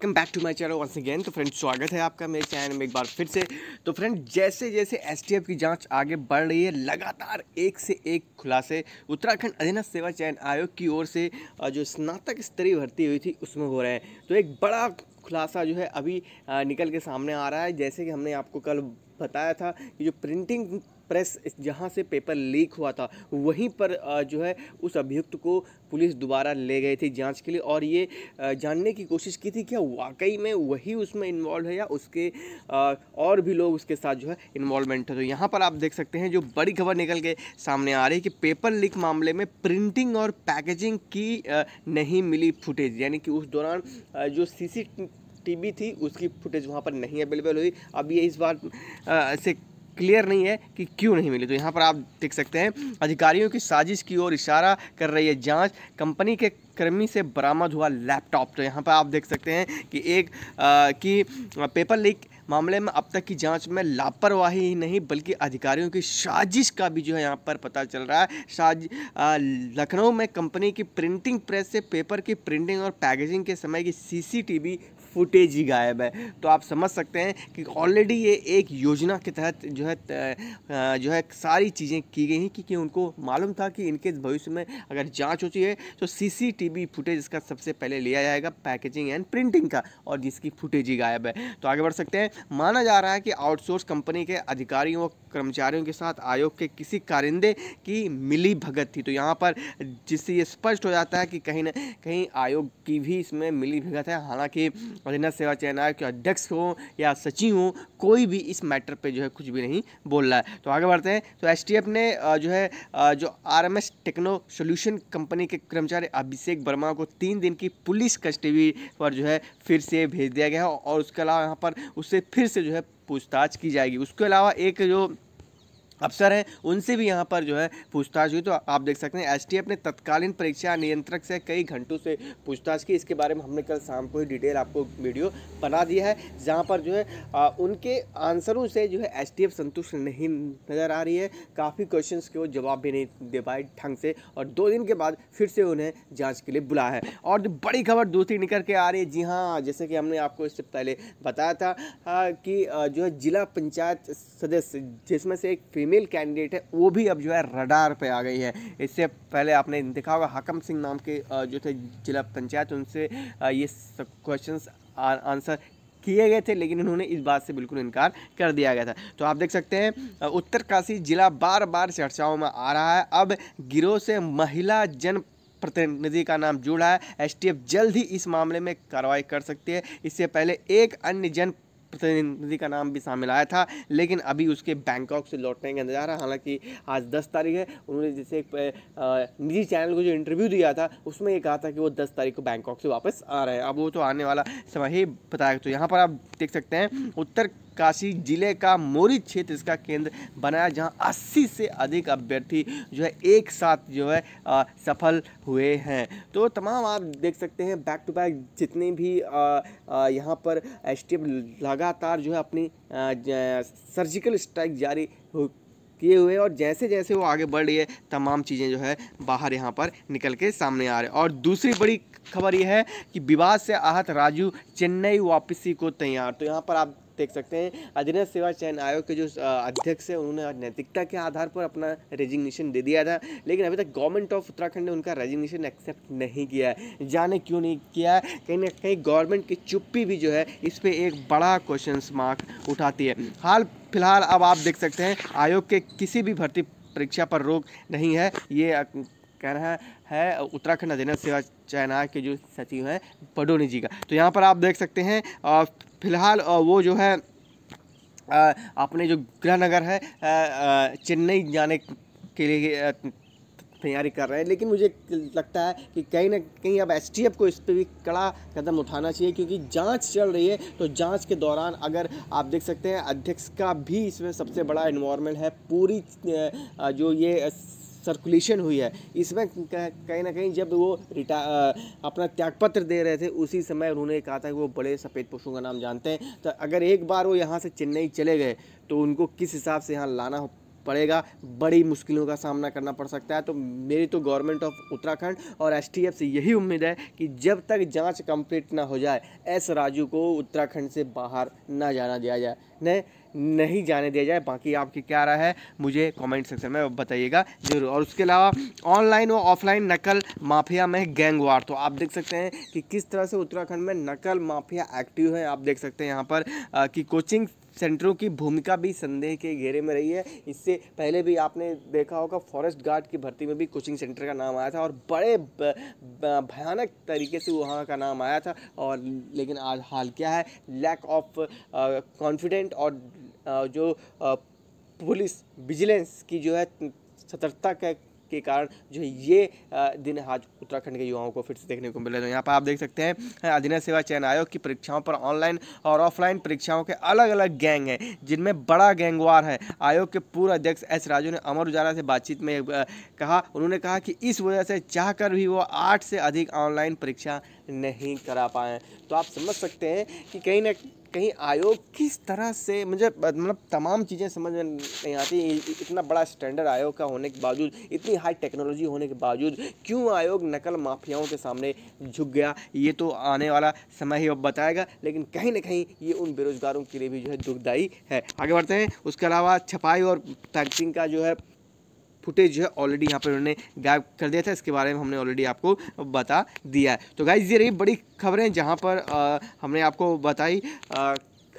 welcome back to my channel once again तो friend स्वागत है आपका मेरे चैनल में एक बार फिर से तो फ्रेंड जैसे जैसे एसटीएफ की जांच आगे बढ़ रही है लगातार एक से एक खुलासे उत्तराखंड अधीनस्थ सेवा चयन आयोग की ओर से जो स्नातक स्तरीय भर्ती हुई थी उसमें हो रहे हैं तो एक बड़ा खुलासा जो है अभी निकल के सामने आ रहा है जैसे कि हमने आपको कल बताया था कि जो प्रिंटिंग प्रेस जहाँ से पेपर लीक हुआ था वहीं पर जो है उस अभियुक्त को पुलिस दोबारा ले गए थी जांच के लिए और ये जानने की कोशिश की थी क्या वाकई में वही उसमें इन्वॉल्व है या उसके और भी लोग उसके साथ जो है इन्वॉल्वमेंट है तो यहाँ पर आप देख सकते हैं जो बड़ी खबर निकल के सामने आ रही है कि पेपर लीक मामले में प्रिंटिंग और पैकेजिंग की नहीं मिली फुटेज यानी कि उस दौरान जो सी टीवी थी उसकी फुटेज वहाँ पर नहीं अवेलेबल हुई अब ये इस बार आ, से क्लियर नहीं है कि क्यों नहीं मिली तो यहाँ पर आप देख सकते हैं अधिकारियों की साजिश की ओर इशारा कर रही है जांच कंपनी के कर्मी से बरामद हुआ लैपटॉप तो यहाँ पर आप देख सकते हैं कि एक आ, कि पेपर लीक मामले में अब तक की जांच में लापरवाही ही नहीं बल्कि अधिकारियों की साजिश का भी जो है यहाँ पर पता चल रहा है साज लखनऊ में कंपनी की प्रिंटिंग प्रेस से पेपर की प्रिंटिंग और पैकेजिंग के समय की सीसीटीवी फुटेज ही गायब है तो आप समझ सकते हैं कि ऑलरेडी ये एक योजना के तहत जो है जो है सारी चीज़ें की गई हैं क्योंकि उनको मालूम था कि इनके भविष्य में अगर जाँच होती है तो सीसीटीवी फुटेज इसका सबसे पहले लिया जाएगा पैकेजिंग एंड प्रिंटिंग का और जिसकी फुटेज ही गायब है तो आगे बढ़ सकते हैं माना जा रहा है कि आउटसोर्स कंपनी के अधिकारियों कर्मचारियों के साथ आयोग के किसी कारिंदे की मिली भगत थी तो यहाँ पर जिससे ये स्पष्ट हो जाता है कि कहीं ना कहीं आयोग की भी इसमें मिली भगत है हालांकि अधिनत सेवा चयन आयोग के अध्यक्ष हो या सचिव हो कोई भी इस मैटर पे जो है कुछ भी नहीं बोल रहा है तो आगे बढ़ते हैं तो एस ने जो है जो R M techno solution company के कर्मचारी अभिषेक वर्मा को तीन दिन की पुलिस कस्टडी पर जो है फिर से भेज दिया गया है और उसके अलावा यहाँ पर उससे फिर से जो है पूछताछ की जाएगी उसके अलावा एक जो अफसर हैं उनसे भी यहाँ पर जो है पूछताछ हुई तो आप देख सकते हैं एसटीएफ ने तत्कालीन परीक्षा नियंत्रक से कई घंटों से पूछताछ की इसके बारे में हमने कल शाम को ही डिटेल आपको वीडियो बना दिया है जहाँ पर जो है आ, उनके आंसरों से जो है एसटीएफ संतुष्ट नहीं नज़र आ रही है काफ़ी क्वेश्चन के वो जवाब भी नहीं दे पाए ढंग से और दो दिन के बाद फिर से उन्हें जाँच के लिए बुलाया है और जो बड़ी खबर दूसरी निकल के आ रही है जी हाँ जैसे कि हमने आपको इससे पहले बताया था कि जो है जिला पंचायत सदस्य जिसमें से एक फीमेल फीमेल कैंडिडेट है वो भी अब जो है रडार पे आ गई है इससे पहले आपने देखा होगा हकम सिंह नाम के जो थे जिला पंचायत उनसे ये क्वेश्चन आंसर किए गए थे लेकिन उन्होंने इस बात से बिल्कुल इनकार कर दिया गया था तो आप देख सकते हैं उत्तरकाशी जिला बार बार चर्चाओं में आ रहा है अब गिरोह से महिला जन प्रतिनिधि का नाम जुड़ा है एसटीएफ जल्द ही इस मामले में कार्रवाई कर सकती है इससे पहले एक अन्य जन प्रतिनिधि का नाम भी शामिल आया था लेकिन अभी उसके बैंकॉक से लौटने का है हालांकि आज दस तारीख है उन्होंने जैसे एक निजी चैनल को जो इंटरव्यू दिया था उसमें ये कहा था कि वो दस तारीख को बैंकॉक से वापस आ रहे हैं अब वो तो आने वाला समय ही बताया तो यहाँ पर आप देख सकते हैं उत्तर उत्तरकाशी जिले का मोरी क्षेत्र इसका केंद्र बनाया जहां 80 से अधिक अभ्यर्थी जो है एक साथ जो है आ, सफल हुए हैं तो तमाम आप देख सकते हैं बैक टू बैक जितने भी आ, आ, यहाँ पर एस लगातार जो है अपनी सर्जिकल स्ट्राइक जारी किए हुए और जैसे जैसे वो आगे बढ़ रही है तमाम चीज़ें जो है बाहर यहाँ पर निकल के सामने आ रहे हैं और दूसरी बड़ी खबर यह है कि विवाद से आहत राजू चेन्नई वापसी को तैयार तो यहाँ पर आप देख सकते हैं अधीन सेवा चयन आयोग के जो अध्यक्ष है उन्होंने नैतिकता के आधार पर अपना रेजिग्नेशन दे दिया था लेकिन अभी तक गवर्नमेंट ऑफ उत्तराखंड ने उनका रेजिग्नेशन एक्सेप्ट नहीं किया है जाने क्यों नहीं किया है कहीं ना कहीं गवर्नमेंट की चुप्पी भी जो है इस पर एक बड़ा क्वेश्चन मार्क उठाती है हाल फिलहाल अब आप देख सकते हैं आयोग के किसी भी भर्ती परीक्षा पर रोक नहीं है ये कह रहा है उत्तराखंड अधीन सेवा चयनार के जो सचिव हैं पडोनी जी का तो यहाँ पर आप देख सकते हैं फिलहाल वो जो है अपने जो गृह नगर है चेन्नई जाने के लिए तैयारी कर रहे हैं लेकिन मुझे लगता है कि कहीं ना कहीं अब एस को इस पर भी कड़ा कदम उठाना चाहिए क्योंकि जांच चल रही है तो जांच के दौरान अगर आप देख सकते हैं अध्यक्ष का भी इसमें सबसे बड़ा इन्वॉर्मेंट है पूरी जो ये सर्कुलेशन हुई है इसमें कहीं ना कहीं जब वो रिटा अपना त्यागपत्र दे रहे थे उसी समय उन्होंने कहा था कि वो बड़े सफ़ेद पशुओं का नाम जानते हैं तो अगर एक बार वो यहाँ से चेन्नई चले गए तो उनको किस हिसाब से यहाँ लाना पड़ेगा बड़ी मुश्किलों का सामना करना पड़ सकता है तो मेरी तो गवर्नमेंट ऑफ उत्तराखंड और एस से यही उम्मीद है कि जब तक जांच कंप्लीट ना हो जाए एस राजू को उत्तराखंड से बाहर ना जाना दिया जाए नहीं नहीं जाने दिया जाए बाकी आपकी क्या राय है मुझे कमेंट सेक्शन में बताइएगा ज़रूर और उसके अलावा ऑनलाइन व ऑफलाइन नकल माफिया में गैंग वार तो आप देख सकते हैं कि किस तरह से उत्तराखंड में नकल माफिया एक्टिव है आप देख सकते हैं यहाँ पर कि कोचिंग सेंटरों की भूमिका भी संदेह के घेरे में रही है इससे पहले भी आपने देखा होगा फॉरेस्ट गार्ड की भर्ती में भी कोचिंग सेंटर का नाम आया था और बड़े भयानक तरीके से वहाँ का नाम आया था और लेकिन आज हाल क्या है लैक ऑफ कॉन्फिडेंट और जो पुलिस विजिलेंस की जो है सतर्कता के, के कारण जो है ये दिन आज उत्तराखंड के युवाओं को फिर से देखने को मिले तो यहाँ पर आप देख सकते हैं अधीन सेवा चयन आयोग की परीक्षाओं पर ऑनलाइन और ऑफलाइन परीक्षाओं के अलग अलग गैंग हैं जिनमें बड़ा गैंगवार है आयोग के पूर्व अध्यक्ष एस राजू ने अमर उजाला से बातचीत में कहा उन्होंने कहा कि इस वजह से चाह भी वो आठ से अधिक ऑनलाइन परीक्षा नहीं करा पाए तो आप समझ सकते हैं कि कहीं ना कहीं आयोग किस तरह से मुझे मतलब तमाम चीज़ें समझ में नहीं आती इतना बड़ा स्टैंडर्ड आयोग का होने के बावजूद इतनी हाई टेक्नोलॉजी होने के बावजूद क्यों आयोग नकल माफियाओं के सामने झुक गया ये तो आने वाला समय ही अब बताएगा लेकिन कहीं ना कहीं ये उन बेरोज़गारों के लिए भी जो है दुखदायी है आगे बढ़ते हैं उसके अलावा छपाई और पैकेजिंग का जो है फुटेज जो है ऑलरेडी यहाँ पर उन्होंने गायब कर दिया था इसके बारे में हमने ऑलरेडी आपको बता दिया है तो गाइज ये रही बड़ी खबरें जहाँ पर आ, हमने आपको बताई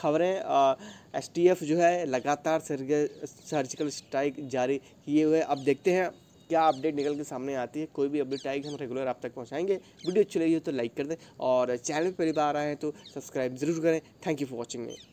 खबरें एसटीएफ जो है लगातार सर्जिकल स्ट्राइक जारी किए हुए अब देखते हैं क्या अपडेट निकल के सामने आती है कोई भी अपडेट आएगी हम रेगुलर आप तक पहुँचाएंगे वीडियो अच्छी लगी हो तो लाइक कर दें और चैनल पर पहली बार आए हैं तो सब्सक्राइब जरूर करें थैंक यू फॉर वॉचिंग